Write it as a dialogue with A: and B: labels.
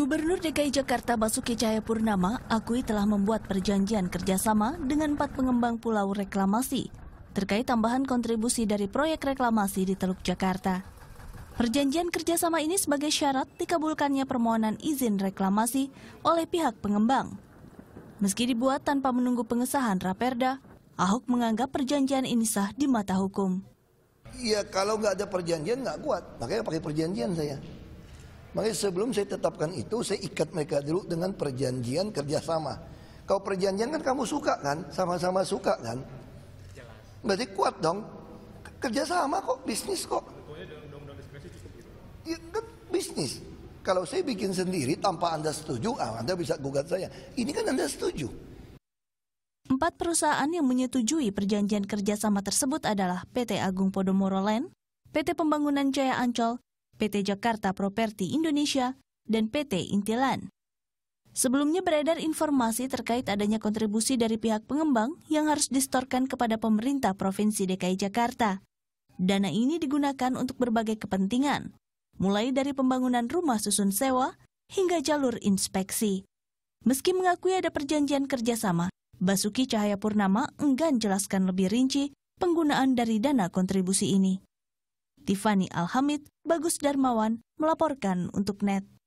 A: Gubernur DKI Jakarta Basuki Cahayapurnama akui telah membuat perjanjian kerjasama dengan empat pengembang pulau reklamasi terkait tambahan kontribusi dari proyek reklamasi di Teluk Jakarta. Perjanjian kerjasama ini sebagai syarat dikabulkannya permohonan izin reklamasi oleh pihak pengembang. Meski dibuat tanpa menunggu pengesahan Raperda, Ahok menganggap perjanjian ini sah di mata hukum.
B: Ya kalau nggak ada perjanjian nggak kuat, makanya pakai perjanjian saya. Makanya sebelum saya tetapkan itu, saya ikat mereka dulu dengan perjanjian kerjasama. Kalau perjanjian kan kamu suka kan, sama-sama suka kan. Berarti kuat dong. Kerjasama kok, bisnis kok.
C: Gitu.
B: Ya, kan bisnis. Kalau saya bikin sendiri tanpa Anda setuju, ah, Anda bisa gugat saya. Ini kan Anda setuju.
A: Empat perusahaan yang menyetujui perjanjian kerjasama tersebut adalah PT Agung Podomoro Land, PT Pembangunan Jaya Ancol, PT Jakarta Properti Indonesia, dan PT Intilan. Sebelumnya beredar informasi terkait adanya kontribusi dari pihak pengembang yang harus distorkan kepada pemerintah Provinsi DKI Jakarta. Dana ini digunakan untuk berbagai kepentingan, mulai dari pembangunan rumah susun sewa hingga jalur inspeksi. Meski mengakui ada perjanjian kerjasama, Basuki Cahayapurnama enggan jelaskan lebih rinci penggunaan dari dana kontribusi ini. Tiffany Alhamid, Bagus Darmawan melaporkan untuk NET.